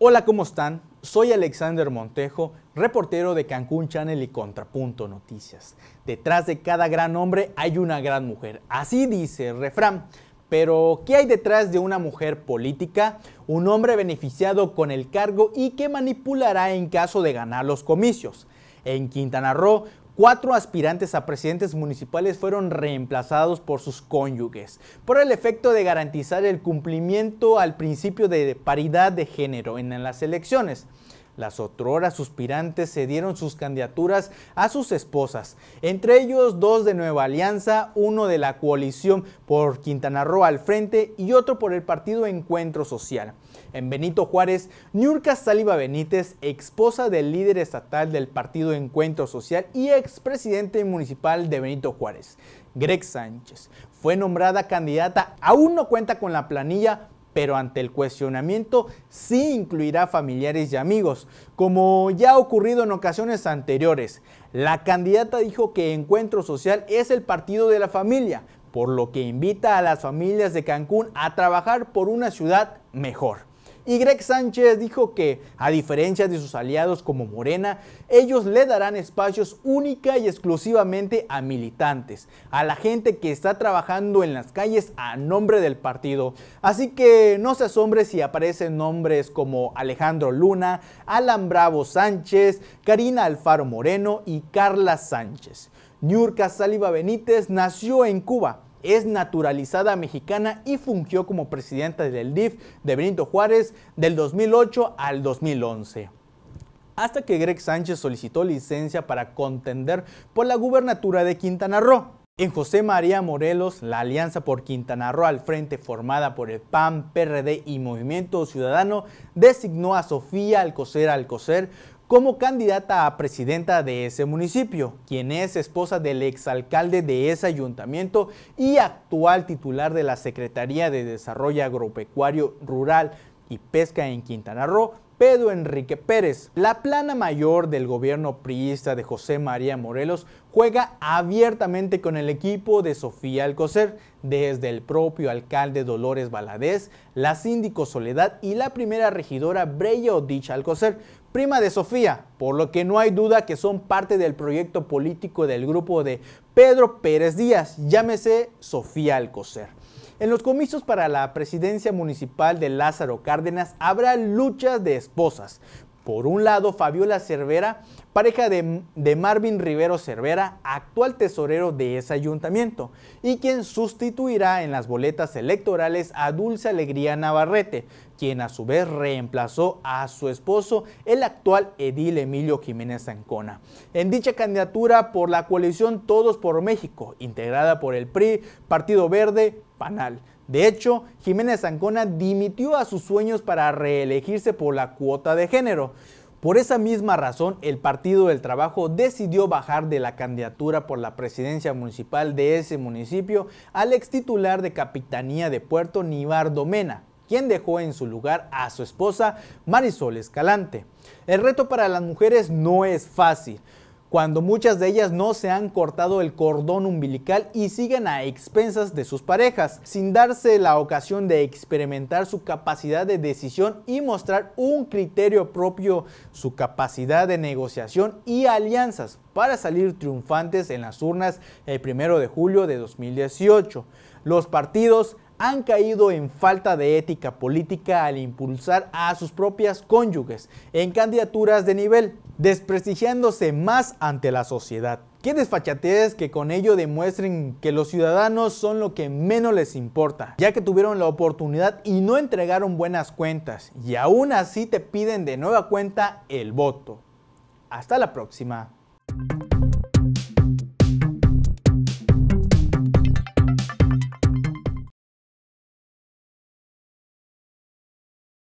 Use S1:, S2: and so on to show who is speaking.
S1: Hola, ¿cómo están? Soy Alexander Montejo, reportero de Cancún Channel y Contrapunto Noticias. Detrás de cada gran hombre hay una gran mujer, así dice el refrán. Pero, ¿qué hay detrás de una mujer política? Un hombre beneficiado con el cargo y que manipulará en caso de ganar los comicios en Quintana Roo, cuatro aspirantes a presidentes municipales fueron reemplazados por sus cónyuges, por el efecto de garantizar el cumplimiento al principio de paridad de género en las elecciones. Las otrora suspirantes cedieron sus candidaturas a sus esposas, entre ellos dos de Nueva Alianza, uno de la coalición por Quintana Roo al frente y otro por el partido Encuentro Social. En Benito Juárez, Nurka Saliba Benítez, esposa del líder estatal del partido Encuentro Social y expresidente municipal de Benito Juárez, Greg Sánchez, fue nombrada candidata, aún no cuenta con la planilla pero ante el cuestionamiento sí incluirá familiares y amigos, como ya ha ocurrido en ocasiones anteriores. La candidata dijo que Encuentro Social es el partido de la familia, por lo que invita a las familias de Cancún a trabajar por una ciudad mejor. Y Greg Sánchez dijo que, a diferencia de sus aliados como Morena, ellos le darán espacios única y exclusivamente a militantes, a la gente que está trabajando en las calles a nombre del partido. Así que no se asombre si aparecen nombres como Alejandro Luna, Alan Bravo Sánchez, Karina Alfaro Moreno y Carla Sánchez. Niurka Saliba Benítez nació en Cuba es naturalizada mexicana y fungió como presidenta del DIF de Benito Juárez del 2008 al 2011 hasta que Greg Sánchez solicitó licencia para contender por la gubernatura de Quintana Roo. En José María Morelos, la alianza por Quintana Roo al frente formada por el PAN, PRD y Movimiento Ciudadano designó a Sofía Alcocer Alcocer como candidata a presidenta de ese municipio, quien es esposa del exalcalde de ese ayuntamiento y actual titular de la Secretaría de Desarrollo Agropecuario Rural y Pesca en Quintana Roo, Pedro Enrique Pérez. La plana mayor del gobierno priista de José María Morelos juega abiertamente con el equipo de Sofía Alcocer, desde el propio alcalde Dolores Baladés, la síndico Soledad y la primera regidora Breya Odich Alcocer, prima de Sofía, por lo que no hay duda que son parte del proyecto político del grupo de Pedro Pérez Díaz, llámese Sofía Alcocer. En los comicios para la presidencia municipal de Lázaro Cárdenas habrá luchas de esposas. Por un lado, Fabiola Cervera, pareja de, de, Marvin Rivero Cervera, actual tesorero de ese ayuntamiento, y quien sustituirá en las boletas electorales a Dulce Alegría Navarrete, quien a su vez reemplazó a su esposo, el actual edil Emilio Jiménez Zancona. En dicha candidatura por la coalición Todos por México, integrada por el PRI, Partido Verde, Panal. De hecho, Jiménez Zancona dimitió a sus sueños para reelegirse por la cuota de género. Por esa misma razón, el Partido del Trabajo decidió bajar de la candidatura por la presidencia municipal de ese municipio al ex titular de Capitanía de Puerto Nibardo Mena, quien dejó en su lugar a su esposa Marisol Escalante. El reto para las mujeres no es fácil, cuando muchas de ellas no se han cortado el cordón umbilical y siguen a expensas de sus parejas, sin darse la ocasión de experimentar su capacidad de decisión y mostrar un criterio propio, su capacidad de negociación y alianzas para salir triunfantes en las urnas el 1 de julio de 2018. Los partidos han caído en falta de ética política al impulsar a sus propias cónyuges en candidaturas de nivel desprestigiándose más ante la sociedad. Qué desfachatez que con ello demuestren que los ciudadanos son lo que menos les importa, ya que tuvieron la oportunidad y no entregaron buenas cuentas, y aún así te piden de nueva cuenta el voto. Hasta la próxima.